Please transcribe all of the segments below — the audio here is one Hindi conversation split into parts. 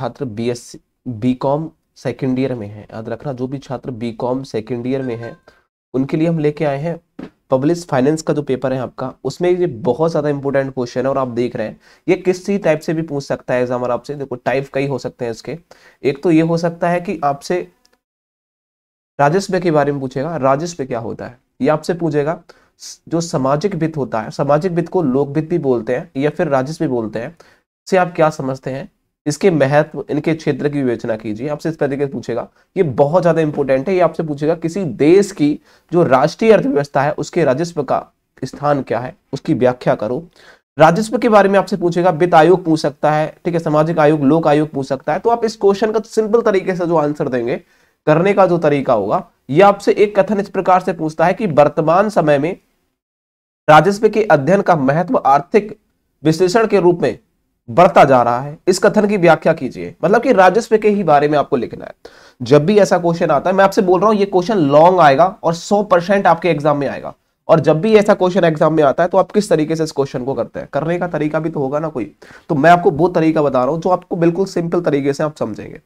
छात्र B S B com second year में है याद रखना जो भी छात्र बी कॉम सेकेंड ईयर में है उनके लिए हम लेके आए हैं पब्लिक फाइनेंस का जो पेपर है आपका उसमें ये बहुत ज़्यादा इंपॉर्टेंट क्वेश्चन है और आप देख रहे हैं ये किसी टाइप से भी पूछ सकता है एग्जाम आपसे देखो टाइप कई हो सकते हैं इसके एक तो ये हो सकता है कि आपसे राजस्व के बारे में पूछेगा राजस्व क्या होता है ये आपसे पूछेगा जो सामाजिक वित्त होता है सामाजिक वित्त को लोक वित्त भी बोलते हैं या फिर राजस्व भी बोलते हैं से आप क्या समझते हैं इसके महत्व इनके क्षेत्र की विवेचना कीजिए आपसे इस तरीके से पूछेगा ये बहुत ज्यादा इंपॉर्टेंट है ये आपसे पूछेगा किसी देश की जो राष्ट्रीय अर्थव्यवस्था है उसके राजस्व का स्थान क्या है उसकी व्याख्या करो राजस्व के बारे में आपसे पूछेगा वित्त आयोग पूछ सकता है ठीक है सामाजिक आयोग लोक आयोग पूछ सकता है तो आप इस क्वेश्चन का सिंपल तरीके से जो आंसर देंगे करने का जो तरीका होगा ये आपसे एक कथन इस प्रकार से पूछता है कि वर्तमान समय में राजस्व के अध्ययन का महत्व आर्थिक विश्लेषण के रूप में बढ़ता जा रहा है इस कथन की व्याख्या कीजिए मतलब कि राजस्व के ही बारे में आपको लिखना है जब भी ऐसा क्वेश्चन आता है मैं आपसे बोल रहा हूं ये क्वेश्चन लॉन्ग आएगा और 100 परसेंट आपके एग्जाम में आएगा और जब भी ऐसा क्वेश्चन एग्जाम में आता है तो आप किस तरीके से इस क्वेश्चन को करते हैं करने का तरीका भी तो होगा ना कोई तो मैं आपको वो तरीका बता रहा हूं जो आपको बिल्कुल सिंपल तरीके से आप समझेंगे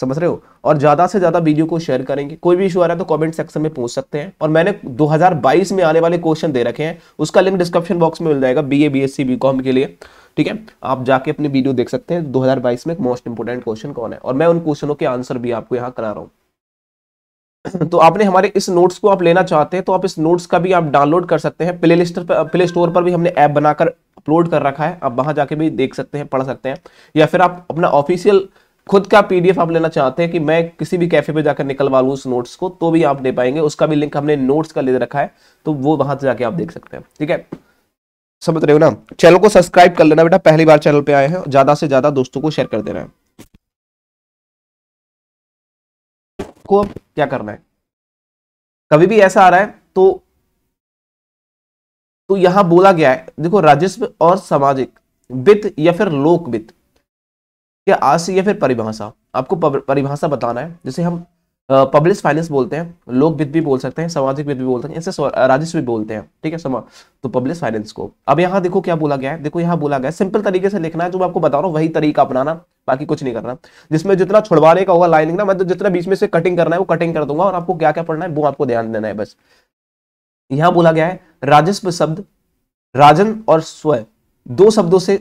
समझ रहे हो और ज़्यादा से ज़्यादा वीडियो को शेयर करेंगे कोई भी इशू आ रहा है तो कमेंट सेक्शन में पूछ सकते हैं और मैंने 2022 में आने वाले क्वेश्चन दे रखे हैं उसका लिंक डिस्क्रिप्शन बॉक्स में मिल जाएगा B A B S C B com के लिए ठीक है आप जाके अपनी वीडियो देख सकते हैं 2022 में मोस्ट इंपोर्टेंट क्वेश्चन कौन है और मैं उन क्वेश्चनों के आंसर भी आपको यहाँ करा रहा हूँ तो आपने हमारे इस नोट्स को आप लेना चाहते हैं तो आप इस नोट्स का भी आप डाउनलोड कर सकते हैं प्ले लिस्ट पर प्ले स्टोर पर भी हमने ऐप बनाकर अपलोड कर रखा है आप वहां जाके भी देख सकते हैं पढ़ सकते हैं या फिर आप अपना ऑफिशियल खुद का पीडीएफ आप लेना चाहते हैं कि मैं किसी भी कैफे पे जाकर निकलवा लूँ उस नोट्स को तो भी आप ले पाएंगे उसका भी लिंक हमने नोट्स का ले रखा है तो वो वहां से जाके आप देख सकते हैं ठीक है समझ रहे हो ना चैनल को सब्सक्राइब कर लेना बेटा पहली बार चैनल पे आए हैं ज्यादा से ज्यादा दोस्तों को शेयर कर देना है को क्या करना है कभी भी ऐसा आ रहा है तो तो यहां बोला गया है देखो राजस्व और सामाजिक वित्त या फिर लोक वित्त या आशय या फिर परिभाषा आपको परिभाषा बताना है जैसे हम पब्लिक फाइनेंस बोलते हैं लोक वित्त भी बोल सकते हैं सामाजिक वित्त भी बोलते हैं ऐसे राजस्व भी बोलते हैं ठीक है समा तो पब्लिक फाइनेंस को अब यहाँ देखो क्या बोला गया है देखो यहाँ बोला गया है सिंपल तरीके से लिखना है जो मैं आपको बता रहा हूँ वही तरीका अपनाना बाकी कुछ नहीं करना जिसमें जितना छुड़वाने का होगा लाइनिंग लिखना मैं तो जितना बीच में से कटिंग करना है वो कटिंग कर दूंगा और आपको क्या क्या पढ़ना है वो आपको ध्यान देना है बस यहाँ बोला गया है राजस्व शब्द राजन और स्व दो शब्दों से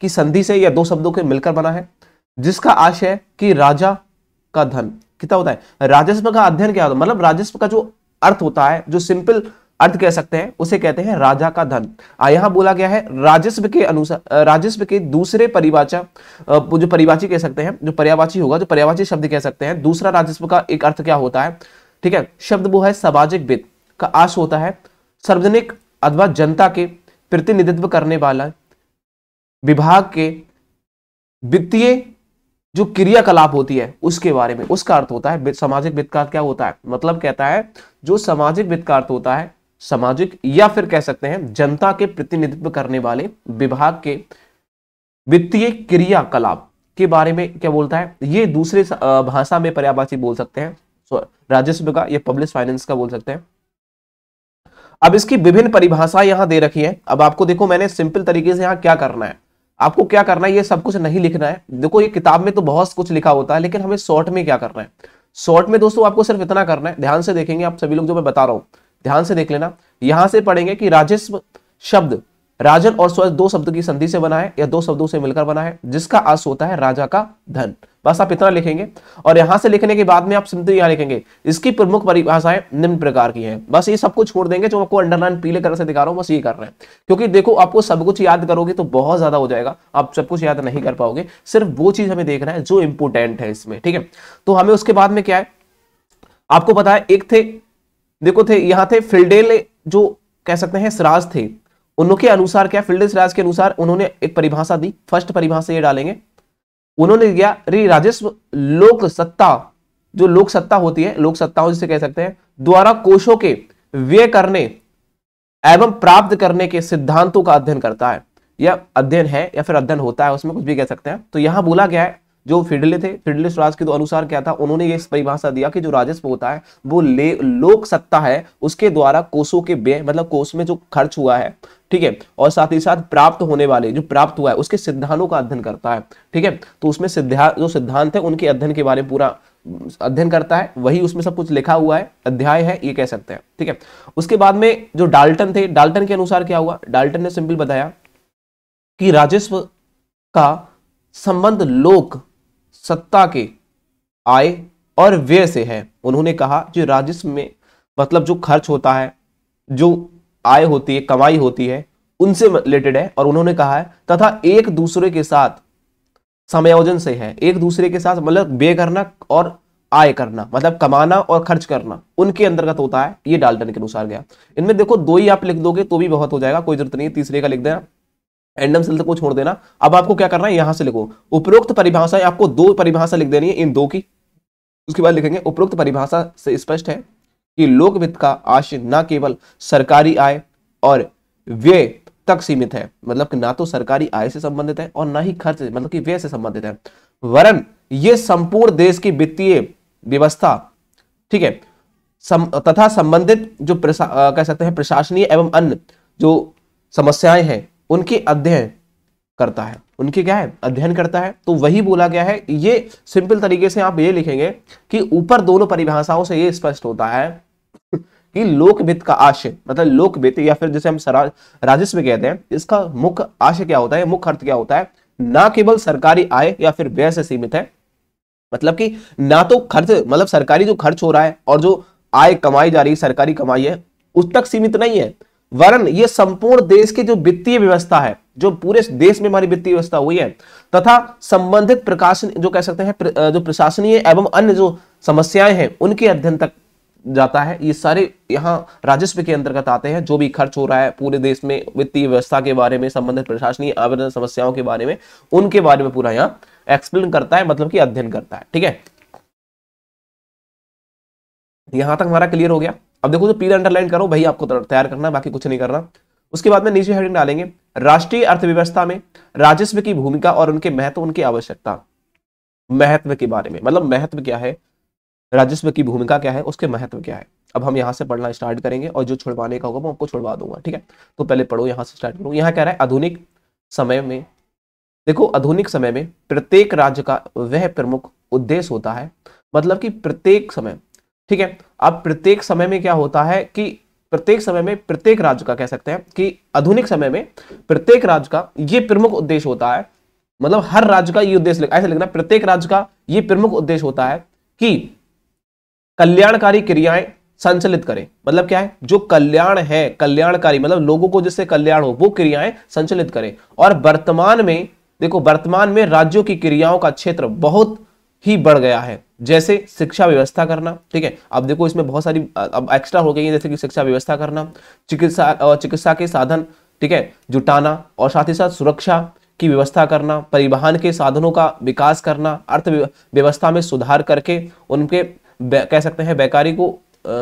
की संधि से या दो शब्दों के मिलकर बना है जिसका आशय कि राजा का धन कितना होता है राजस्व का अध्ययन क्या होता है मतलब राजस्व का जो अर्थ होता है जो सिंपल अर्थ कह सकते हैं उसे कहते हैं राजा का धन यहां बोला गया है राजस्व के अनुसार राजस्व के दूसरे परिवाचा जो परिवाची कह सकते हैं जो पर्यावाची होगा जो पर्यावाची शब्द कह सकते हैं दूसरा राजस्व का एक अर्थ क्या होता है ठीक है शब्द वो है सामाजिक वित्त का आश होता है सार्वजनिक अथवा जनता के प्रतिनिधित्व करने वाला विभाग के वित्तीय जो क्रियाकलाप होती है उसके बारे में उसका अर्थ होता है सामाजिक वित्त का क्या होता है मतलब कहता है जो सामाजिक वित्त का अर्थ तो होता है सामाजिक या फिर कह सकते हैं जनता के प्रतिनिधित्व करने वाले विभाग के वित्तीय क्रियाकलाप के बारे में क्या बोलता है ये दूसरे भाषा में पर्यावासी बोल सकते हैं राजस्व का या पब्लिक फाइनेंस का बोल सकते हैं अब इसकी विभिन्न परिभाषा यहां दे रखी है अब आपको देखो मैंने सिंपल तरीके से यहां क्या करना है आपको क्या करना है ये सब कुछ नहीं लिखना है देखो ये किताब में तो बहुत कुछ लिखा होता है लेकिन हमें शॉर्ट में क्या करना है शॉर्ट में दोस्तों आपको सिर्फ इतना करना है ध्यान से देखेंगे आप सभी लोग जो मैं बता रहा हूं ध्यान से देख लेना यहां से पढ़ेंगे कि राजस्व शब्द राजन और स्वर दो शब्द की संधि से बना है या दो शब्दों से मिलकर बना है जिसका अर्थ होता है राजा का धन बस आप इतना लिखेंगे और यहां से लिखने के बाद में आप सिंधु यहां लिखेंगे इसकी प्रमुख परिभाषाएं निम्न प्रकार की हैं बस ये सब कुछ छोड़ देंगे जो आपको अंडरलाइन पीले कलर से दिखा रहा हूं बस ये कर रहे हैं क्योंकि देखो आपको सब कुछ याद करोगे तो बहुत ज्यादा हो जाएगा आप सब कुछ याद नहीं कर पाओगे सिर्फ वो चीज हमें देख रहे है जो इंपोर्टेंट है इसमें ठीक है तो हमें उसके बाद में क्या है आपको पता है एक थे देखो थे यहाँ थे फिल्डेल जो कह सकते हैं सराज थे उनके अनुसार क्या फील्ड राज के अनुसार उन्होंने एक परिभाषा दी फर्स्ट परिभाषा ये डालेंगे उन्होंने दिया रे राजस्व लोक सत्ता जो लोक सत्ता होती है लोक सत्ताओं जिसे कह सकते हैं द्वारा कोषों के व्यय करने एवं प्राप्त करने के सिद्धांतों का अध्ययन करता है या अध्ययन है या फिर अध्ययन होता है उसमें कुछ भी कह सकते हैं तो यहां बोला गया है जो फिडले थे फिडले स्वराज के तो अनुसार क्या था उन्होंने ये परिभाषा दिया कि जो राजस्व होता है वो ले लोक सत्ता है उसके द्वारा कोषों के व्यय मतलब कोष में जो खर्च हुआ है ठीक है और साथ ही साथ प्राप्त होने वाले जो प्राप्त हुआ है उसके सिद्धांतों का अध्ययन करता है ठीक है तो उसमें सिद्धांत जो सिद्धांत है उनके अध्ययन के बारे में पूरा अध्ययन करता है वही उसमें सब कुछ लिखा हुआ है अध्याय है ये कह सकते हैं ठीक है उसके बाद में जो डाल्टन थे डाल्टन के अनुसार क्या हुआ डाल्टन ने सिंपल बताया कि राजस्व का संबंध लोक सत्ता के आय और व्यय से है उन्होंने कहा जो राजस्व में मतलब जो खर्च होता है जो आय होती है कमाई होती है उनसे रिलेटेड है और उन्होंने कहा है तथा एक दूसरे के साथ समायोजन से है एक दूसरे के साथ मतलब व्यय करना और आय करना मतलब कमाना और खर्च करना उनके अंतर्गत होता है ये डाल्टन के अनुसार गया इनमें देखो दो ही आप लिख दोगे तो भी बहुत हो जाएगा कोई जरूरत नहीं तीसरे का लिख देना एंडम सेल तक को छोड़ देना अब आपको क्या करना है यहां से लिखो उपरोक्त परिभाषा आपको दो परिभाषा लिख देनी है इन दो की उसके बाद लिखेंगे उपरोक्त परिभाषा से स्पष्ट है कि लोक वित्त का आशय न केवल सरकारी आय और व्यय तक सीमित है मतलब कि ना तो सरकारी आय से संबंधित है और ना ही खर्च मतलब कि व्यय से संबंधित है वरन यह संपूर्ण देश की वित्तीय व्यवस्था ठीक है सम, तथा संबंधित जो कह सकते हैं प्रशासनीय एवं अन्य जो समस्याएं हैं उनके अध्ययन करता है उनके क्या है अध्ययन करता है तो वही बोला गया है ये सिंपल तरीके से आप ये लिखेंगे कि ऊपर दोनों परिभाषाओं से ये स्पष्ट होता है कि लोकविद का आशय मतलब लोकविद या फिर जैसे हम राजस्व कहते हैं इसका मुख्य आशय क्या होता है मुख्य अर्थ क्या होता है ना केवल सरकारी आय या फिर व्यय से सीमित है मतलब कि ना तो खर्च मतलब सरकारी जो खर्च हो रहा है और जो आय कमाई जा रही है सरकारी कमाई है उस तक सीमित नहीं है वरन ये संपूर्ण देश की जो वित्तीय व्यवस्था है जो पूरे देश में हमारी वित्तीय व्यवस्था हुई है तथा संबंधित प्रकाशन जो कह सकते हैं प्र, जो प्रशासनीय एवं अन्य जो समस्याएं हैं उनके अध्ययन तक जाता है ये सारे यहाँ राजस्व के अंतर्गत आते हैं जो भी खर्च हो रहा है पूरे देश में वित्तीय व्यवस्था के बारे में संबंधित प्रशासनीय आवेदन समस्याओं के बारे में उनके बारे में पूरा यहाँ एक्सप्लेन करता है मतलब कि अध्ययन करता है ठीक है यहां तक हमारा क्लियर हो गया अब देखो जो पीर अंडरलाइन करो भाई आपको तैयार करना बाकी कुछ नहीं करना उसके बाद में नीचे हेडिंग डालेंगे राष्ट्रीय अर्थव्यवस्था में राजस्व की भूमिका और उनके महत्व उनकी आवश्यकता महत्व के बारे में मतलब महत्व क्या है राजस्व की भूमिका क्या है उसके महत्व क्या है अब हम यहाँ से पढ़ना स्टार्ट करेंगे और जो छुड़वाने का होगा मैं आपको छुड़वा दूंगा ठीक है तो पहले पढ़ो यहाँ से स्टार्ट करूँ यहाँ कह रहा है आधुनिक समय में देखो आधुनिक समय में प्रत्येक राज्य का वह प्रमुख उद्देश्य होता है मतलब कि प्रत्येक समय ठीक है अब प्रत्येक समय में क्या होता है कि प्रत्येक समय में प्रत्येक राज्य का कह सकते हैं कि आधुनिक समय में प्रत्येक राज्य का ये प्रमुख उद्देश्य होता है मतलब हर राज्य का ये उद्देश्य ऐसे लिखना प्रत्येक राज्य का ये प्रमुख उद्देश्य होता है कि कल्याणकारी क्रियाएं संचलित करें मतलब क्या है जो कल्याण है कल्याणकारी मतलब लोगों को जिससे कल्याण हो वो क्रियाएं संचलित करें और वर्तमान में देखो वर्तमान में राज्यों की क्रियाओं का क्षेत्र बहुत ही बढ़ गया है जैसे शिक्षा व्यवस्था करना ठीक है अब देखो इसमें बहुत सारी अब एक्स्ट्रा हो गई है जैसे कि शिक्षा व्यवस्था करना चिकित्सा चिकित्सा के साधन ठीक है जुटाना और साथ ही साथ सुरक्षा की व्यवस्था करना परिवहन के साधनों का विकास करना अर्थ व्यवस्था में सुधार करके उनके कह सकते हैं बेकारी को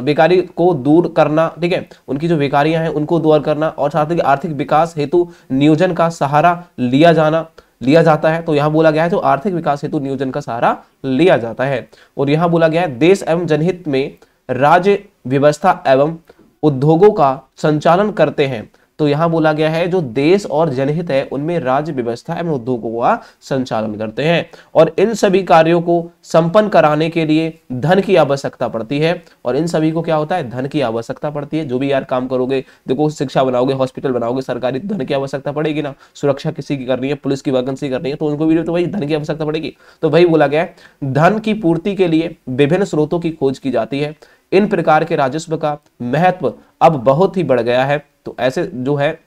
बेकारी को दूर करना ठीक है उनकी जो बेकारियां हैं उनको दूर करना और साथ ही आर्थिक विकास हेतु नियोजन का सहारा लिया जाना लिया जाता है तो यहां बोला गया है जो आर्थिक विकास हेतु नियोजन का सहारा लिया जाता है और यहाँ बोला गया है देश एवं जनहित में राज्य व्यवस्था एवं उद्योगों का संचालन करते हैं तो यहाँ बोला गया है जो देश और जनहित है उनमें राज्य व्यवस्था एवं उद्योगों का संचालन करते हैं और इन सभी कार्यों को संपन्न कराने के लिए धन की आवश्यकता पड़ती है और इन सभी को क्या होता है धन की आवश्यकता पड़ती है जो भी यार काम करोगे देखो शिक्षा बनाओगे हॉस्पिटल बनाओगे सरकारी धन की आवश्यकता पड़ेगी ना सुरक्षा किसी की करनी है पुलिस की वैकेंसी करनी है तो उनको भी तो भाई धन की आवश्यकता पड़ेगी तो वही बोला गया है धन की पूर्ति के लिए विभिन्न स्रोतों की खोज की जाती है इन प्रकार के राजस्व का महत्व अब बहुत ही बढ़ गया है तो ऐसे जो है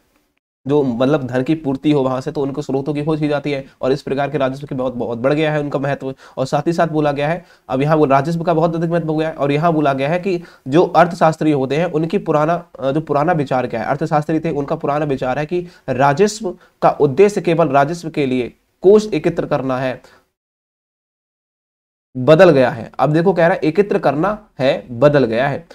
जो मतलब धन की पूर्ति हो वहां से तो उनको स्रोतों की खोज की जाती है और इस प्रकार के राजस्व की बहुत बहुत बढ़ गया है उनका महत्व और साथ ही साथ बोला गया है अब यहाँ राजस्व का बहुत अधिक महत्व हो गया है और यहाँ बोला गया है कि जो अर्थशास्त्री होते हैं उनकी पुराना जो पुराना विचार क्या है अर्थशास्त्री थे उनका पुराना विचार है कि राजस्व का उद्देश्य केवल राजस्व के लिए कोष एकत्र करना है बदल गया है अब देखो कह रहा है एकत्र करना है बदल गया है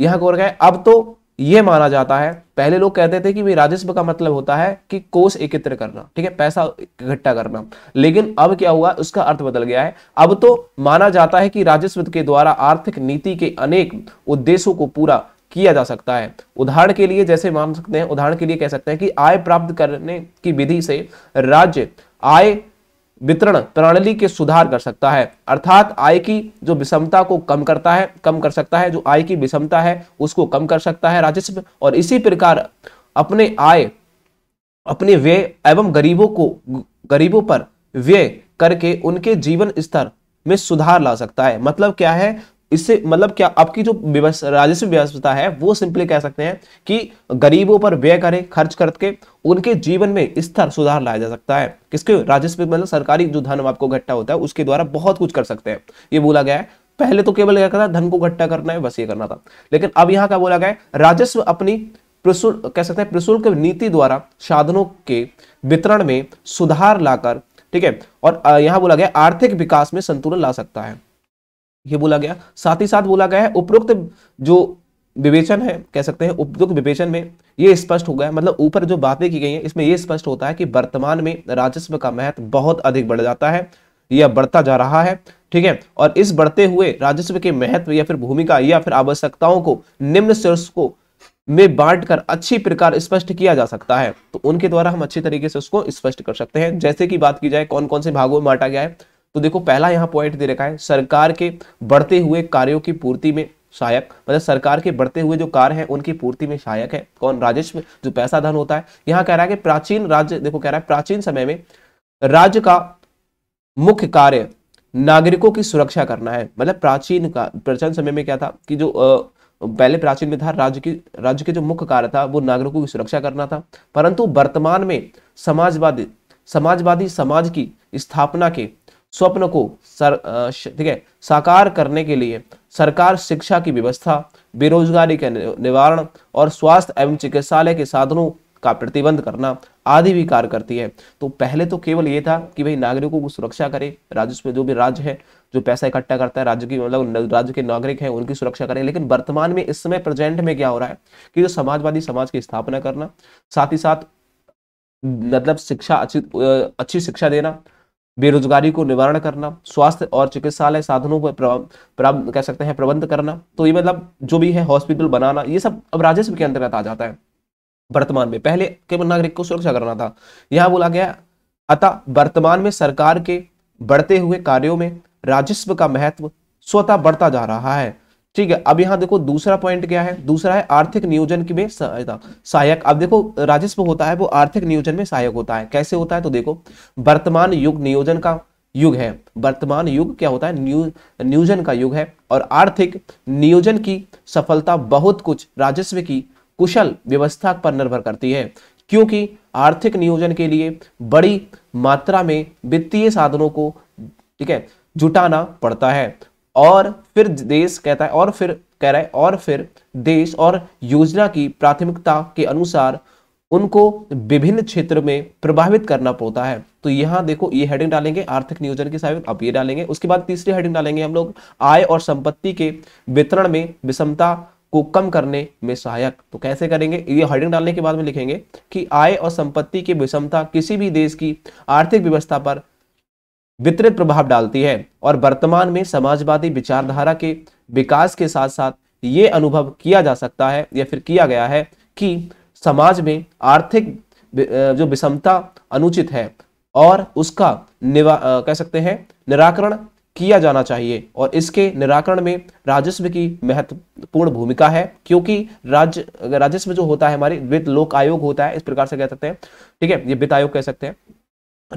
यहां कौन है अब तो ये माना जाता है पहले लोग कहते थे कि राजस्व का मतलब होता है कि कोष एकत्र करना ठीक है पैसा इकट्ठा करना लेकिन अब क्या हुआ उसका अर्थ बदल गया है अब तो माना जाता है कि राजस्व के द्वारा आर्थिक नीति के अनेक उद्देश्यों को पूरा किया जा सकता है उदाहरण के लिए जैसे मान सकते हैं उदाहरण के लिए कह सकते हैं कि आय प्राप्त करने की विधि से राज्य आय वितरण प्रणाली के सुधार कर सकता है अर्थात आय की जो विषमता को कम करता है कम कर सकता है जो आय की विषमता है उसको कम कर सकता है राजस्व और इसी प्रकार अपने आय अपने व्यय एवं गरीबों को गरीबों पर व्यय करके उनके जीवन स्तर में सुधार ला सकता है मतलब क्या है इससे मतलब क्या आपकी जो राजस्व व्यवस्था है वो सिंपली कह सकते हैं कि गरीबों पर व्यय करें खर्च करके उनके जीवन में स्तर सुधार लाया जा सकता है किसके राजस्व मतलब सरकारी जो धन आपको घट्टा होता है उसके द्वारा बहुत कुछ कर सकते हैं ये बोला गया है पहले तो केवल क्या था धन को घट्टा करना है बस ये करना था लेकिन अब यहाँ क्या बोला गया राजस्व अपनी कह सकते हैं प्रशुल्क नीति द्वारा साधनों के वितरण में सुधार लाकर ठीक है और यहाँ बोला गया आर्थिक विकास में संतुलन ला सकता है ये बोला गया साथ ही साथ बोला गया है उपरोक्त जो विवेचन है कह सकते हैं उपयुक्त विवेचन में ये स्पष्ट हो गया मतलब ऊपर जो बातें की गई हैं इसमें ये स्पष्ट होता है कि वर्तमान में राजस्व का महत्व बहुत अधिक बढ़ जाता है या बढ़ता जा रहा है ठीक है और इस बढ़ते हुए राजस्व के महत्व या फिर भूमिका या फिर आवश्यकताओं को निम्न शीर्ष को में बांट कर अच्छी प्रकार स्पष्ट किया जा सकता है तो उनके द्वारा हम अच्छी तरीके से उसको स्पष्ट कर सकते हैं जैसे कि बात की जाए कौन कौन से भागों में बांटा गया है तो देखो पहला यहाँ पॉइंट दे रखा है सरकार के बढ़ते हुए कार्यों की पूर्ति में सहायक मतलब सरकार के बढ़ते हुए जो कार्य हैं उनकी पूर्ति में सहायक है कौन राजस्व जो पैसा धन होता है यहाँ कह रहा है कि प्राचीन राज्य देखो कह रहा है प्राचीन समय में राज्य का मुख्य कार्य नागरिकों की सुरक्षा करना है मतलब प्राचीन का प्राचीन समय में क्या था कि जो पहले प्राचीन में था राज्य की राज्य के जो मुख्य कार्य था वो नागरिकों की सुरक्षा करना था परंतु वर्तमान में समाजवादी समाजवादी समाज की स्थापना के स्वप्न को सर ठीक है साकार करने के लिए सरकार शिक्षा की व्यवस्था बेरोजगारी के निवारण और स्वास्थ्य एवं चिकित्सालय के साधनों का प्रतिबंध करना आदि भी कार्य करती है तो पहले तो केवल ये था कि भाई नागरिकों को सुरक्षा करे राजस्व में जो भी राज्य है जो पैसा इकट्ठा करता है राज्य की मतलब राज्य के नागरिक हैं उनकी सुरक्षा करें लेकिन वर्तमान में इस समय प्रेजेंट में क्या हो रहा है कि जो समाजवादी समाज की स्थापना करना साथ ही साथ मतलब शिक्षा अच्छी अच्छी शिक्षा देना बेरोजगारी को निवारण करना स्वास्थ्य और चिकित्सालय साधनों को कह सकते हैं प्रबंध करना तो ये मतलब जो भी है हॉस्पिटल बनाना ये सब अब राजस्व के अंतर्गत आ जाता है वर्तमान में पहले केवल नागरिक को सुरक्षा करना था यहां बोला गया अतः वर्तमान में सरकार के बढ़ते हुए कार्यों में राजस्व का महत्व स्वतः बढ़ता जा रहा है ठीक है अब यहाँ देखो दूसरा पॉइंट क्या है दूसरा है आर्थिक नियोजन की में सहायता सहायक अब देखो राजस्व होता है वो आर्थिक नियोजन में सहायक होता है कैसे होता है तो देखो वर्तमान युग नियोजन का युग है वर्तमान युग क्या होता है न्यू नियोजन का युग है और आर्थिक नियोजन की सफलता बहुत कुछ राजस्व की कुशल व्यवस्था पर निर्भर करती है क्योंकि आर्थिक नियोजन के लिए बड़ी मात्रा में वित्तीय साधनों को ठीक है जुटाना पड़ता है और फिर देश कहता है और फिर कह रहा है और फिर देश और योजना की प्राथमिकता के अनुसार उनको विभिन्न क्षेत्र में प्रभावित करना पड़ता है तो यहाँ देखो ये हेडिंग डालेंगे आर्थिक नियोजन के साथ अब ये डालेंगे उसके बाद तीसरी हेडिंग डालेंगे हम लोग आय और संपत्ति के वितरण में विषमता को कम करने में सहायक तो कैसे करेंगे ये हेडिंग डालने के बाद में लिखेंगे कि आय और संपत्ति की विषमता किसी भी देश की आर्थिक व्यवस्था पर वितरित प्रभाव डालती है और वर्तमान में समाजवादी विचारधारा के विकास के साथ साथ ये अनुभव किया जा सकता है या फिर किया गया है कि समाज में आर्थिक जो विषमता अनुचित है और उसका निवा कह सकते हैं निराकरण किया जाना चाहिए और इसके निराकरण में राजस्व की महत्वपूर्ण भूमिका है क्योंकि राज्य राजस्व जो होता है हमारे वित्त लोक आयोग होता है इस प्रकार से कह सकते हैं ठीक है ये वित्त आयोग कह सकते हैं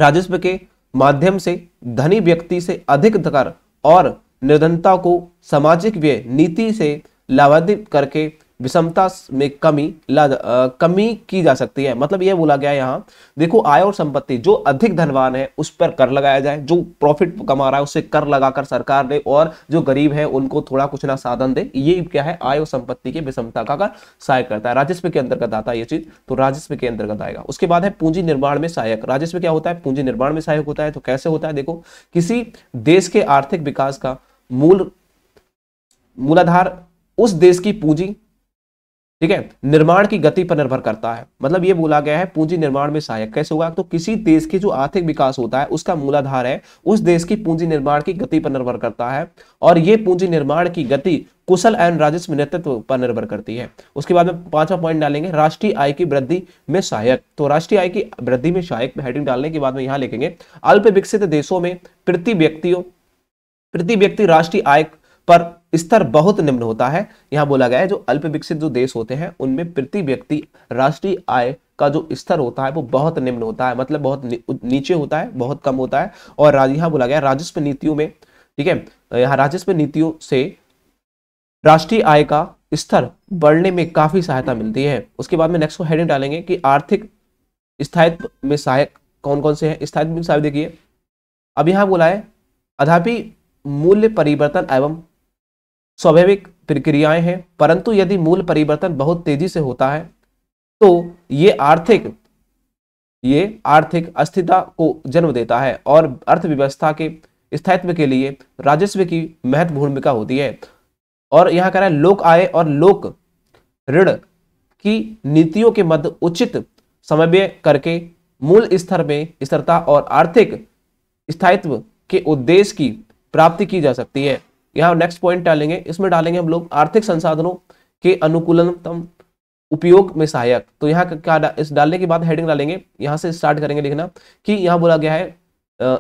राजस्व के माध्यम से धनी व्यक्ति से अधिक कर और निर्धनता को सामाजिक व्यय नीति से लाभान्वित करके विषमता में कमी ला आ, कमी की जा सकती है मतलब यह बोला गया यहाँ देखो आय और संपत्ति जो अधिक धनवान है उस पर कर लगाया जाए जो प्रॉफिट कमा रहा है उसे कर लगाकर सरकार दे और जो गरीब है उनको थोड़ा कुछ ना साधन दे ये क्या है आय और संपत्ति की विषमता का, का सहायक करता है राजस्व के अंतर्गत आता है ये चीज तो राजस्व के अंतर्गत आएगा उसके बाद है पूंजी निर्माण में सहायक राजस्व क्या होता है पूंजी निर्माण में सहायक होता है तो कैसे होता है देखो किसी देश के आर्थिक विकास का मूल मूलाधार उस देश की पूंजी ठीक है निर्माण की गति पर निर्भर करता है मतलब ये बोला गया है पूंजी निर्माण में सहायक कैसे होगा तो किसी देश की जो आर्थिक विकास होता है उसका मूलाधार है उस देश की पूंजी निर्माण की गति पर निर्भर करता है और ये पूंजी निर्माण की गति कुशल एवं राजस्व नेतृत्व पर निर्भर करती है उसके बाद में पांचवा पॉइंट डालेंगे राष्ट्रीय आय की वृद्धि में सहायक तो राष्ट्रीय आय की वृद्धि में सहायक हेडिंग डालने के बाद में यहाँ लिखेंगे अल्प विकसित देशों में प्रति व्यक्तियों प्रति व्यक्ति राष्ट्रीय आय पर स्तर बहुत निम्न होता है यहां बोला गया है जो अल्प विकसित जो देश होते हैं उनमें प्रति व्यक्ति राष्ट्रीय आय का जो स्तर होता है वो बहुत निम्न होता है मतलब बहुत नीचे होता है बहुत कम होता है और यहां बोला गया राजस्व नीतियों में ठीक है तो यहां राजस्व नीतियों से राष्ट्रीय आय का स्तर बढ़ने में काफी सहायता मिलती है उसके बाद में नेक्स्ट को हेडिंग डालेंगे कि आर्थिक स्थायित्व में सहायक कौन कौन से हैं स्थायित्व में सहायक देखिए अब यहां बोला है अधापि मूल्य परिवर्तन एवं स्वाभाविक प्रक्रियाएं हैं परंतु यदि मूल परिवर्तन बहुत तेजी से होता है तो ये आर्थिक ये आर्थिक अस्थिरता को जन्म देता है और अर्थव्यवस्था के स्थायित्व के लिए राजस्व की महत्वपूर्ण भूमिका होती है और यहाँ कह रहा है लोक आय और लोक ऋण की नीतियों के मध्य उचित समन्वय करके मूल स्तर में स्थिरता और आर्थिक स्थायित्व के उद्देश्य की प्राप्ति की जा सकती है यहाँ नेक्स्ट पॉइंट डालेंगे इसमें डालेंगे हम लोग आर्थिक संसाधनों के अनुकूलतम उपयोग में सहायक तो यहाँ क्या डा, इस डालने के बाद हेडिंग डालेंगे यहाँ से स्टार्ट करेंगे लिखना कि यहाँ बोला गया है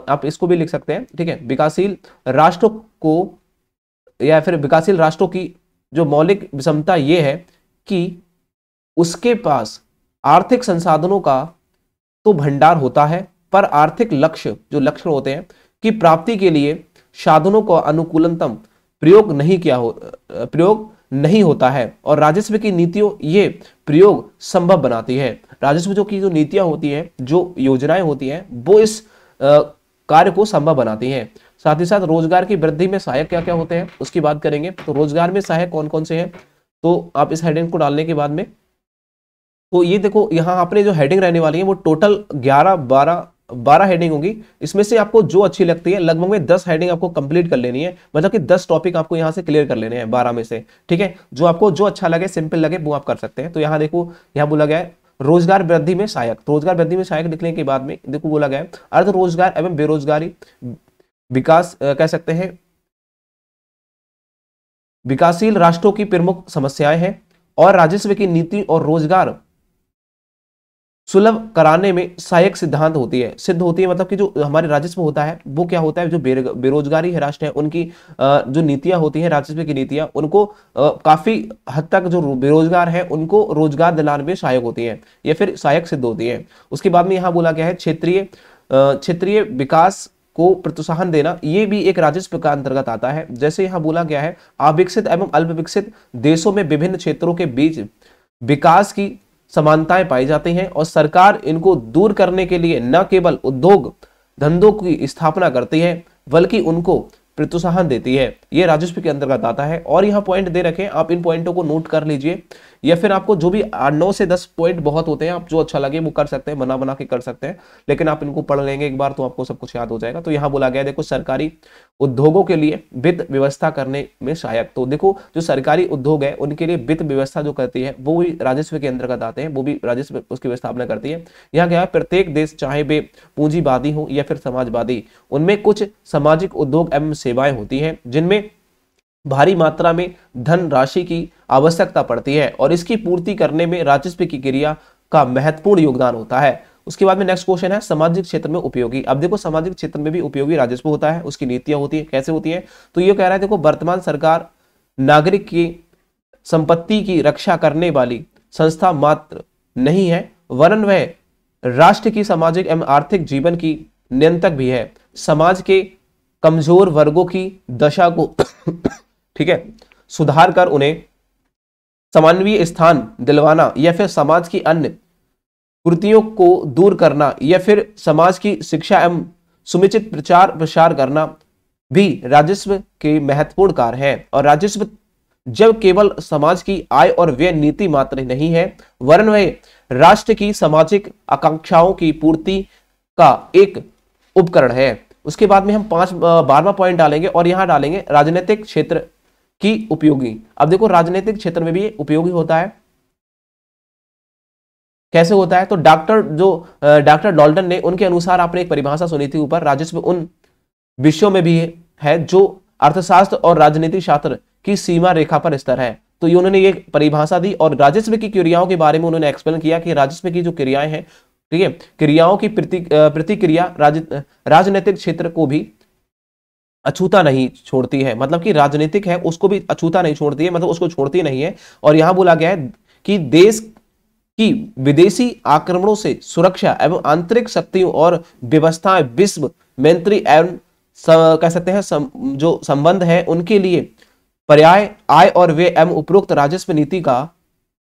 आप इसको भी लिख सकते हैं ठीक है विकासशील राष्ट्रों को या फिर विकासशील राष्ट्रों की जो मौलिक विषमता ये है कि उसके पास आर्थिक संसाधनों का तो भंडार होता है पर आर्थिक लक्ष्य जो लक्ष्य होते हैं कि प्राप्ति के लिए साधनों का अनुकूलतम प्रयोग नहीं किया हो प्रयोग नहीं होता है और राजस्व की नीतियों ये प्रयोग संभव बनाती है राजस्व जो की जो नीतियां होती है जो योजनाएं होती हैं वो इस कार्य को संभव बनाती हैं साथ ही साथ रोजगार की वृद्धि में सहायक क्या क्या होते हैं उसकी बात करेंगे तो रोजगार में सहायक कौन कौन से हैं तो आप इस हेडिंग को डालने के बाद में तो ये देखो यहाँ आपने जो हेडिंग रहने वाली है वो टोटल ग्यारह बारह बारह हेडिंग होगी इसमें से आपको जो अच्छी लगती है लगभग में दस हेडिंग आपको कंप्लीट कर लेनी है मतलब कि दस टॉपिक आपको यहां से क्लियर कर लेने हैं बारह में से ठीक है जो आपको जो अच्छा लगे सिंपल लगे वो आप कर सकते हैं तो यहां देखो यहां बोला गया है रोजगार वृद्धि में सहायक तो रोजगार वृद्धि में सहायक लिखने के बाद में देखो बोला गया है अर्ध रोजगार एवं बेरोजगारी विकास कह सकते हैं विकासशील राष्ट्रों की प्रमुख समस्याएं हैं और राजस्व की नीति और रोजगार सुलभ कराने में सहायक सिद्धांत होती है सिद्ध होती है मतलब कि जो हमारे राजस्व होता है वो क्या होता है जो बेरोजगारी है राष्ट्र है उनकी जो नीतियां होती हैं राजस्व की नीतियां उनको काफी हद तक जो बेरोजगार है उनको रोजगार दिलाने में सहायक होती है या फिर सहायक सिद्ध होती है उसके बाद में यहाँ बोला गया है क्षेत्रीय क्षेत्रीय विकास को प्रोत्साहन देना ये भी एक राजस्व का अंतर्गत आता है जैसे यहाँ बोला गया है अविकसित एवं अल्प विकसित देशों में विभिन्न क्षेत्रों के बीच विकास की समानताएं पाई जाती हैं और सरकार इनको दूर करने के लिए न केवल उद्योग धंधों की स्थापना करती है बल्कि उनको प्रोत्साहन देती है ये राजस्व के अंतर्गत आता है और यहाँ पॉइंट दे रखे आप इन पॉइंटों को नोट कर लीजिए या फिर आपको जो भी नौ से दस पॉइंट बहुत होते हैं आप जो अच्छा लगे वो कर सकते हैं बना बना के कर सकते हैं लेकिन आप इनको पढ़ लेंगे एक बार तो आपको सब कुछ याद हो जाएगा तो यहाँ बोला गया देखो सरकारी उद्योगों के लिए वित्त व्यवस्था करने में सहायक तो देखो जो सरकारी उद्योग है उनके लिए वित्त व्यवस्था जो करती है वो भी राजस्व के अंतर्गत आते हैं वो भी राजस्व उसकी व्यवस्थापना करती है यहाँ क्या प्रत्येक देश चाहे वे पूंजीवादी हो या फिर समाजवादी उनमें कुछ सामाजिक उद्योग एवं सेवाएं होती हैं जिनमें भारी मात्रा में धन राशि की आवश्यकता पड़ती है और इसकी पूर्ति करने में राजस्व की क्रिया का महत्वपूर्ण योगदान होता है उसके बाद में नेक्स्ट क्वेश्चन है सामाजिक क्षेत्र में उपयोगी अब देखो सामाजिक क्षेत्र में भी उपयोगी राजस्व होता है उसकी नीतियां होती है कैसे होती है तो ये कह रहा है देखो वर्तमान सरकार नागरिक की संपत्ति की रक्षा करने वाली संस्था मात्र नहीं है वरन वह राष्ट्र की सामाजिक एवं आर्थिक जीवन की नियंत्रक भी है समाज के कमजोर वर्गों की दशा को ठीक है सुधार कर उन्हें समन्वय स्थान दिलवाना या फिर समाज की अन्य कुर्तियों को दूर करना या फिर समाज की शिक्षा एवं सुमिचित प्रचार प्रसार करना भी राजस्व के महत्वपूर्ण कार्य है और राजस्व जब केवल समाज की आय और व्यय नीति मात्र नहीं है वरन वह राष्ट्र की सामाजिक आकांक्षाओं की पूर्ति का एक उपकरण है उसके बाद में हम पांच बारवा पॉइंट डालेंगे और यहां डालेंगे राजनीतिक क्षेत्र कि उपयोगी अब देखो राजनीतिक क्षेत्र में भी उपयोगी होता है कैसे होता है तो डॉक्टर जो डॉक्टर डॉल्टन ने उनके अनुसार आपने एक परिभाषा सुनी थी ऊपर राजस्व उन विषयों में भी है जो अर्थशास्त्र और राजनीति शास्त्र की सीमा रेखा पर स्तर है तो ये उन्होंने ये परिभाषा दी और राजस्व की क्रियाओं के बारे में उन्होंने एक्सप्लेन किया कि राजस्व की जो क्रियाएं हैं ठीक है क्रियाओं की प्रतिक्रिया राजनीतिक क्षेत्र को भी अछूता नहीं छोड़ती है मतलब कि राजनीतिक है उसको भी अछूता नहीं छोड़ती है मतलब उसको छोड़ती नहीं है और यहां बोला गया है कि देश की विदेशी आक्रमणों से सुरक्षा एवं आंतरिक शक्तियों और व्यवस्थाएं विश्व मैंत्री एवं कह सकते हैं सम, जो संबंध है उनके लिए पर्याय आय और वे एवं उपरोक्त राजस्व नीति का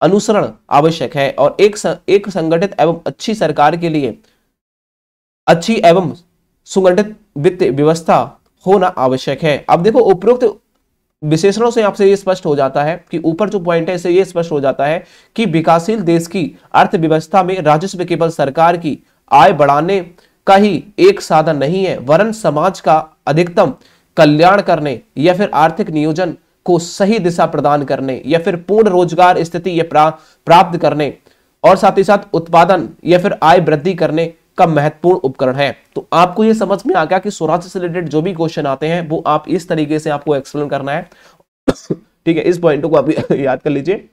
अनुसरण आवश्यक है और एक स, एक संगठित एवं अच्छी सरकार के लिए अच्छी एवं सुगठित वित्त व्यवस्था होना आवश्यक है अब देखो उपरोक्त विशेषणों से आपसे यह स्पष्ट हो जाता है कि ऊपर जो पॉइंट है इससे यह स्पष्ट हो जाता है कि विकासशील देश की अर्थव्यवस्था में राजस्व केवल सरकार की आय बढ़ाने का ही एक साधन नहीं है वरन समाज का अधिकतम कल्याण करने या फिर आर्थिक नियोजन को सही दिशा प्रदान करने या फिर पूर्ण रोजगार स्थिति या प्रा, प्राप्त करने और साथ ही साथ उत्पादन या फिर आय वृद्धि करने का महत्वपूर्ण उपकरण है तो आपको यह समझ में आ गया कि स्वराज से रिलेटेड जो भी क्वेश्चन आते हैं वो आप इस तरीके से आपको एक्सप्लेन करना है ठीक है इस पॉइंट को आप याद कर लीजिए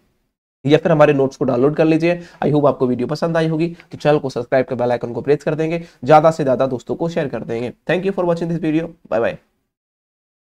या फिर हमारे नोट्स को डाउनलोड कर लीजिए आई होप आपको वीडियो पसंद आई होगी तो चैनल को सब्सक्राइब कर बेल आइकन को प्रेस कर देंगे ज्यादा से ज्यादा दोस्तों को शेयर कर देंगे thank you for watching this video bye bye